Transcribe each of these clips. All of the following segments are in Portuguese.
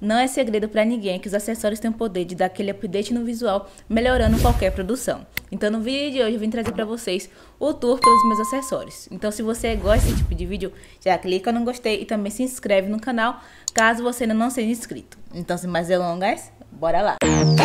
Não é segredo para ninguém que os acessórios têm o poder de dar aquele update no visual, melhorando qualquer produção. Então no vídeo de hoje eu vim trazer para vocês o tour pelos meus acessórios. Então se você gosta desse tipo de vídeo, já clica no gostei e também se inscreve no canal, caso você ainda não seja inscrito. Então sem mais delongas, bora lá! Música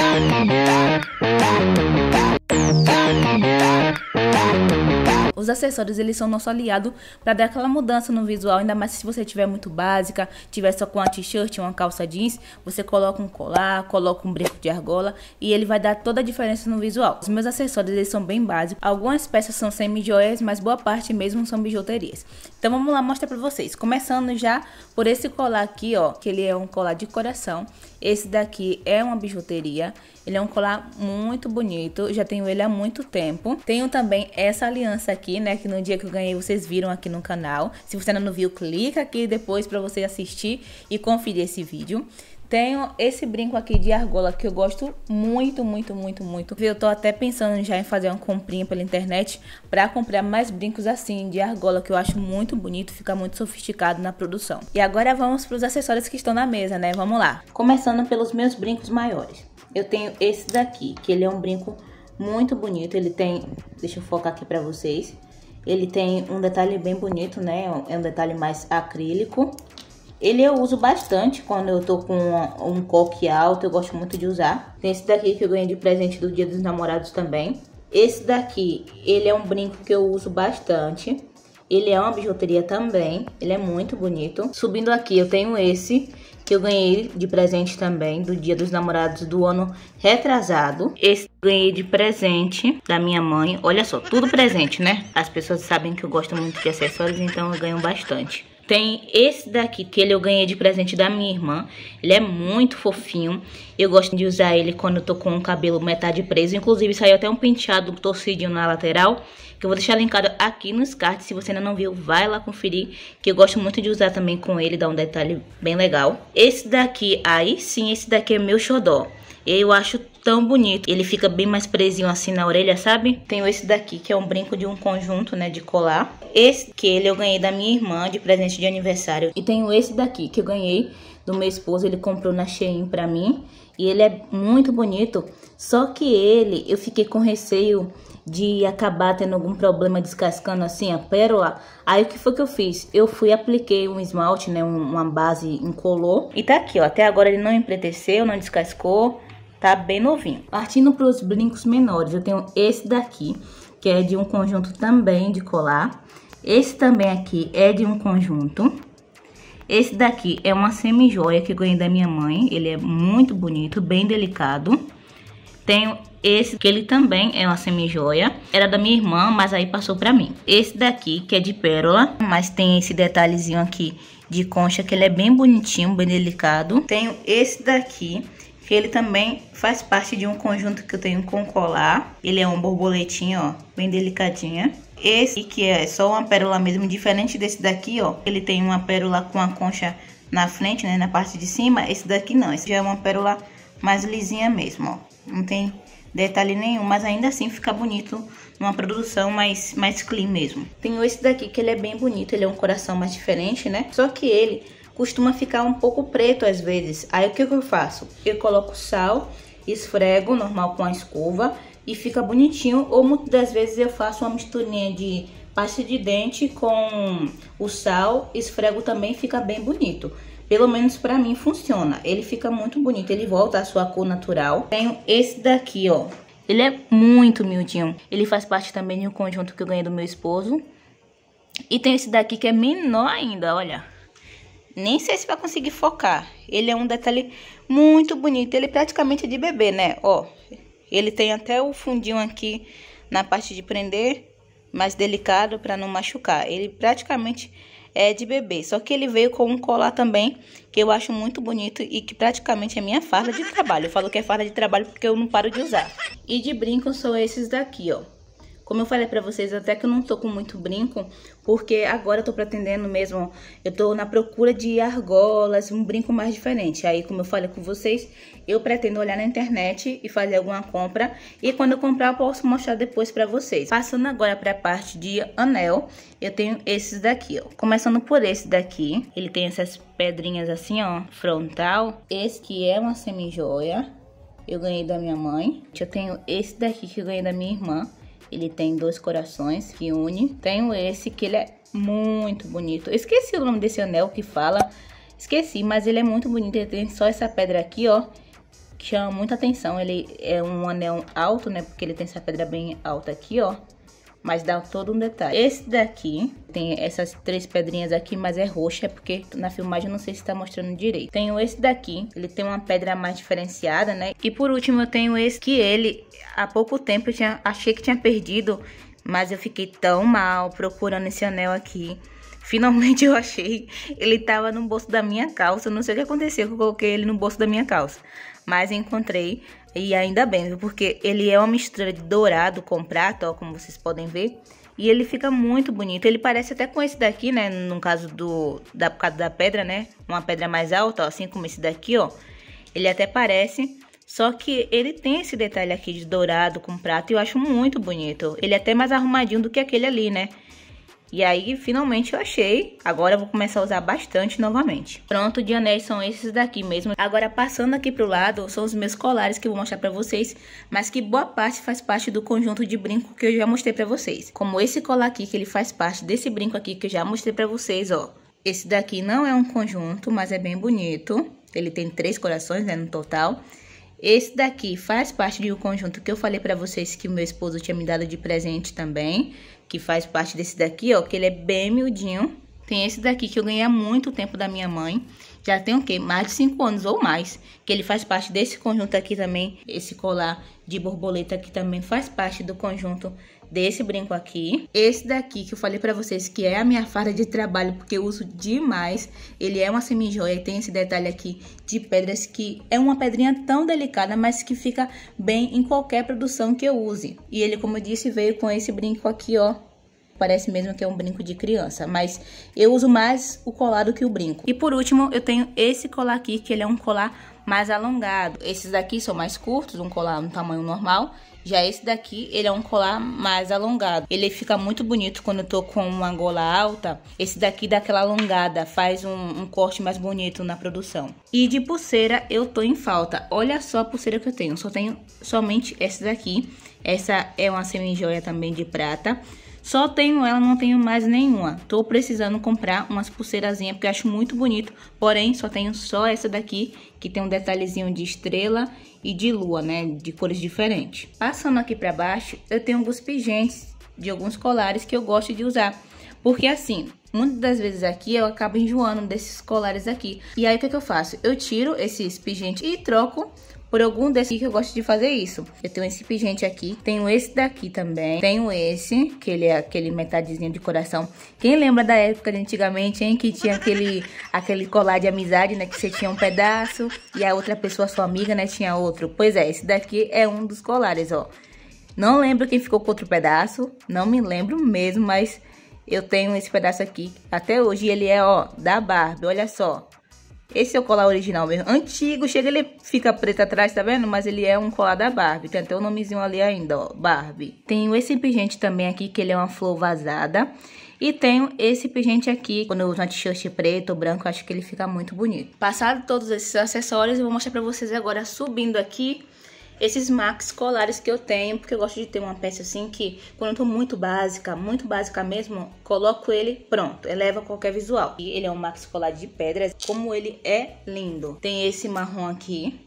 Os acessórios, eles são nosso aliado para dar aquela mudança no visual, ainda mais se você tiver muito básica, tiver só com uma t-shirt, uma calça jeans, você coloca um colar, coloca um brinco de argola e ele vai dar toda a diferença no visual. Os meus acessórios, eles são bem básicos. Algumas peças são semi-joias, mas boa parte mesmo são bijuterias. Então vamos lá mostrar para vocês. Começando já por esse colar aqui, ó, que ele é um colar de coração. Esse daqui é uma bijuteria ele é um colar muito bonito, já tenho ele há muito tempo. Tenho também essa aliança aqui, né, que no dia que eu ganhei vocês viram aqui no canal. Se você ainda não viu, clica aqui depois para você assistir e conferir esse vídeo. Tenho esse brinco aqui de argola que eu gosto muito, muito, muito, muito. Eu tô até pensando já em fazer uma comprinha pela internet pra comprar mais brincos assim de argola que eu acho muito bonito, fica muito sofisticado na produção. E agora vamos pros acessórios que estão na mesa, né? Vamos lá. Começando pelos meus brincos maiores. Eu tenho esse daqui, que ele é um brinco muito bonito. Ele tem, deixa eu focar aqui pra vocês. Ele tem um detalhe bem bonito, né? É um detalhe mais acrílico. Ele eu uso bastante quando eu tô com um, um coque alto, eu gosto muito de usar. Tem esse daqui que eu ganhei de presente do Dia dos Namorados também. Esse daqui, ele é um brinco que eu uso bastante. Ele é uma bijuteria também, ele é muito bonito. Subindo aqui, eu tenho esse, que eu ganhei de presente também, do Dia dos Namorados do ano retrasado. Esse ganhei de presente da minha mãe. Olha só, tudo presente, né? As pessoas sabem que eu gosto muito de acessórios, então eu ganho bastante. Tem esse daqui, que ele eu ganhei de presente da minha irmã. Ele é muito fofinho. Eu gosto de usar ele quando eu tô com o cabelo metade preso. Inclusive, saiu até um penteado torcidinho na lateral, que eu vou deixar linkado aqui nos cards. Se você ainda não viu, vai lá conferir, que eu gosto muito de usar também com ele, dá um detalhe bem legal. Esse daqui, aí sim, esse daqui é meu xodó. Eu acho tão bonito. Ele fica bem mais presinho assim na orelha, sabe? Tenho esse daqui, que é um brinco de um conjunto, né, de colar. Esse que ele eu ganhei da minha irmã de presente de aniversário. E tenho esse daqui, que eu ganhei do meu esposo, ele comprou na Shein pra mim. E ele é muito bonito, só que ele, eu fiquei com receio de acabar tendo algum problema descascando assim a pérola. Aí o que foi que eu fiz? Eu fui apliquei um esmalte, né, uma base incolor. E tá aqui, ó, até agora ele não empreteceu, não descascou tá bem novinho. Partindo para os brincos menores, eu tenho esse daqui, que é de um conjunto também de colar. Esse também aqui é de um conjunto. Esse daqui é uma semi-joia que eu ganhei da minha mãe, ele é muito bonito, bem delicado. Tenho esse, que ele também é uma semi-joia, era da minha irmã, mas aí passou pra mim. Esse daqui, que é de pérola, mas tem esse detalhezinho aqui de concha, que ele é bem bonitinho, bem delicado. Tenho esse daqui, que ele também faz parte de um conjunto que eu tenho com colar. Ele é um borboletinho, ó, bem delicadinha. Esse que é só uma pérola mesmo, diferente desse daqui, ó. Ele tem uma pérola com a concha na frente, né, na parte de cima. Esse daqui não, esse já é uma pérola mais lisinha mesmo, ó. Não tem detalhe nenhum, mas ainda assim fica bonito numa produção mais, mais clean mesmo. Tenho esse daqui que ele é bem bonito, ele é um coração mais diferente, né? Só que ele costuma ficar um pouco preto às vezes. Aí o que eu faço? Eu coloco sal, esfrego normal com a escova e fica bonitinho. Ou muitas das vezes eu faço uma misturinha de pasta de dente com o sal, esfrego também, fica bem bonito. Pelo menos pra mim funciona. Ele fica muito bonito, ele volta à sua cor natural. Tenho esse daqui, ó. Ele é muito miudinho. Ele faz parte também de um conjunto que eu ganhei do meu esposo. E tem esse daqui que é menor ainda, olha. Nem sei se vai conseguir focar. Ele é um detalhe muito bonito. Ele é praticamente é de bebê, né? Ó, ele tem até o fundinho aqui na parte de prender, mais delicado para não machucar. Ele praticamente é de bebê. Só que ele veio com um colar também, que eu acho muito bonito e que praticamente é minha farda de trabalho. Eu falo que é farda de trabalho porque eu não paro de usar. E de brinco são esses daqui, ó. Como eu falei pra vocês, até que eu não tô com muito brinco, porque agora eu tô pretendendo mesmo, eu tô na procura de argolas, um brinco mais diferente. Aí, como eu falei com vocês, eu pretendo olhar na internet e fazer alguma compra. E quando eu comprar, eu posso mostrar depois pra vocês. Passando agora pra parte de anel, eu tenho esses daqui, ó. Começando por esse daqui, ele tem essas pedrinhas assim, ó, frontal. Esse que é uma semi semi-joia, eu ganhei da minha mãe. Eu tenho esse daqui que eu ganhei da minha irmã. Ele tem dois corações que une. Tenho esse que ele é muito bonito. Eu esqueci o nome desse anel que fala. Esqueci, mas ele é muito bonito. Ele tem só essa pedra aqui, ó. Que chama muita atenção. Ele é um anel alto, né? Porque ele tem essa pedra bem alta aqui, ó mas dá todo um detalhe. Esse daqui tem essas três pedrinhas aqui, mas é roxa, é porque na filmagem eu não sei se tá mostrando direito. Tenho esse daqui, ele tem uma pedra mais diferenciada, né? E por último eu tenho esse que ele, há pouco tempo eu tinha, achei que tinha perdido, mas eu fiquei tão mal procurando esse anel aqui. Finalmente eu achei. Ele tava no bolso da minha calça. Não sei o que aconteceu que eu coloquei ele no bolso da minha calça mas encontrei e ainda bem, porque ele é uma mistura de dourado com prata, ó, como vocês podem ver. E ele fica muito bonito. Ele parece até com esse daqui, né? No caso do da por causa da pedra, né? Uma pedra mais alta, ó, assim como esse daqui, ó. Ele até parece, só que ele tem esse detalhe aqui de dourado com prata e eu acho muito bonito. Ele é até mais arrumadinho do que aquele ali, né? E aí, finalmente eu achei. Agora eu vou começar a usar bastante novamente. Pronto, de anéis são esses daqui mesmo. Agora, passando aqui pro lado, são os meus colares que eu vou mostrar pra vocês. Mas que boa parte faz parte do conjunto de brinco que eu já mostrei pra vocês. Como esse colar aqui, que ele faz parte desse brinco aqui que eu já mostrei pra vocês, ó. Esse daqui não é um conjunto, mas é bem bonito. Ele tem três corações, né, no total. Esse daqui faz parte de um conjunto que eu falei para vocês que o meu esposo tinha me dado de presente também, que faz parte desse daqui, ó, que ele é bem miudinho. Tem esse daqui que eu ganhei há muito tempo da minha mãe. Já tem o quê? Mais de 5 anos ou mais. Que ele faz parte desse conjunto aqui também. Esse colar de borboleta aqui também faz parte do conjunto desse brinco aqui. Esse daqui que eu falei pra vocês que é a minha farda de trabalho, porque eu uso demais. Ele é uma semijoia e tem esse detalhe aqui de pedras que é uma pedrinha tão delicada, mas que fica bem em qualquer produção que eu use. E ele, como eu disse, veio com esse brinco aqui, ó, parece mesmo que é um brinco de criança, mas eu uso mais o colar do que o brinco. E por último, eu tenho esse colar aqui, que ele é um colar mais alongado. Esses daqui são mais curtos, um colar no tamanho normal. Já esse daqui, ele é um colar mais alongado. Ele fica muito bonito quando eu tô com uma gola alta. Esse daqui dá aquela alongada, faz um, um corte mais bonito na produção. E de pulseira, eu tô em falta. Olha só a pulseira que eu tenho. Só tenho somente essa daqui. Essa é uma semi-joia também de prata. Só tenho ela, não tenho mais nenhuma. Tô precisando comprar umas pulseirazinhas porque eu acho muito bonito. Porém, só tenho só essa daqui, que tem um detalhezinho de estrela e de lua, né? De cores diferentes. Passando aqui pra baixo, eu tenho alguns pigentes de alguns colares que eu gosto de usar. Porque assim, muitas das vezes aqui eu acabo enjoando desses colares aqui. E aí o que, é que eu faço? Eu tiro esses pingentes e troco por algum desses que eu gosto de fazer isso. Eu tenho esse pingente aqui, tenho esse daqui também, tenho esse, que ele é aquele metadezinho de coração. Quem lembra da época de antigamente, hein, que tinha aquele, aquele colar de amizade, né, que você tinha um pedaço e a outra pessoa, sua amiga, né, tinha outro. Pois é, esse daqui é um dos colares, ó. Não lembro quem ficou com outro pedaço, não me lembro mesmo, mas eu tenho esse pedaço aqui até hoje ele é, ó, da Barbie, olha só. Esse é o colar original mesmo, antigo, chega ele fica preto atrás, tá vendo? Mas ele é um colar da Barbie, tem até o nomezinho ali ainda, ó, Barbie. Tenho esse pingente também aqui, que ele é uma flor vazada. E tenho esse pingente aqui, quando eu uso uma t-shirt preto ou branco, acho que ele fica muito bonito. Passado todos esses acessórios, eu vou mostrar pra vocês agora, subindo aqui, esses max colares que eu tenho, porque eu gosto de ter uma peça assim que, quando eu tô muito básica, muito básica mesmo, coloco ele, pronto, eleva qualquer visual. E ele é um max colar de pedras, como ele é lindo. Tem esse marrom aqui,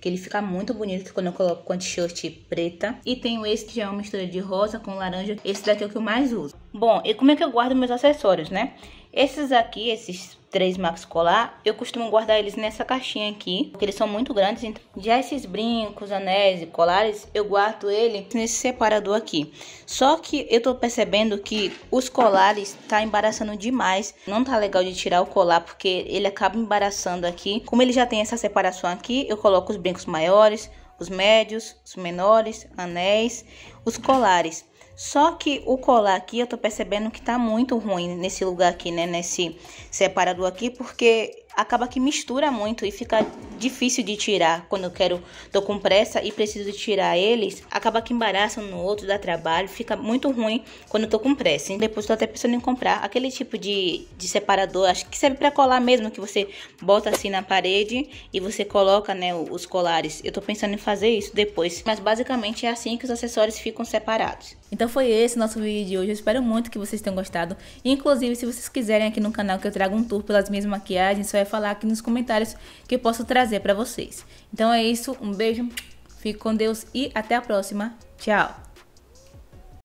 que ele fica muito bonito quando eu coloco com a t-shirt preta. E tenho esse que já é uma mistura de rosa com laranja, esse daqui é o que eu mais uso. Bom, e como é que eu guardo meus acessórios, né? Esses aqui, esses três Max Colar, eu costumo guardar eles nessa caixinha aqui, porque eles são muito grandes. Então... Já esses brincos, anéis e colares, eu guardo ele nesse separador aqui. Só que eu tô percebendo que os colares tá embaraçando demais. Não tá legal de tirar o colar, porque ele acaba embaraçando aqui. Como ele já tem essa separação aqui, eu coloco os brincos maiores, os médios, os menores, anéis, os colares. Só que o colar aqui, eu tô percebendo que tá muito ruim nesse lugar aqui, né? Nesse separador aqui, porque acaba que mistura muito e fica difícil de tirar. Quando eu quero, tô com pressa e preciso tirar eles, acaba que embaraçam no outro, dá trabalho, fica muito ruim quando eu tô com pressa. Hein? Depois tô até pensando em comprar aquele tipo de, de separador, acho que serve para colar mesmo, que você bota assim na parede e você coloca, né, os colares. Eu tô pensando em fazer isso depois, mas basicamente é assim que os acessórios ficam separados. Então foi esse nosso vídeo de hoje, eu espero muito que vocês tenham gostado. Inclusive, se vocês quiserem aqui no canal que eu traga um tour pelas minhas maquiagens, só é falar aqui nos comentários que eu posso trazer para vocês. Então é isso, um beijo, fique com Deus e até a próxima. Tchau!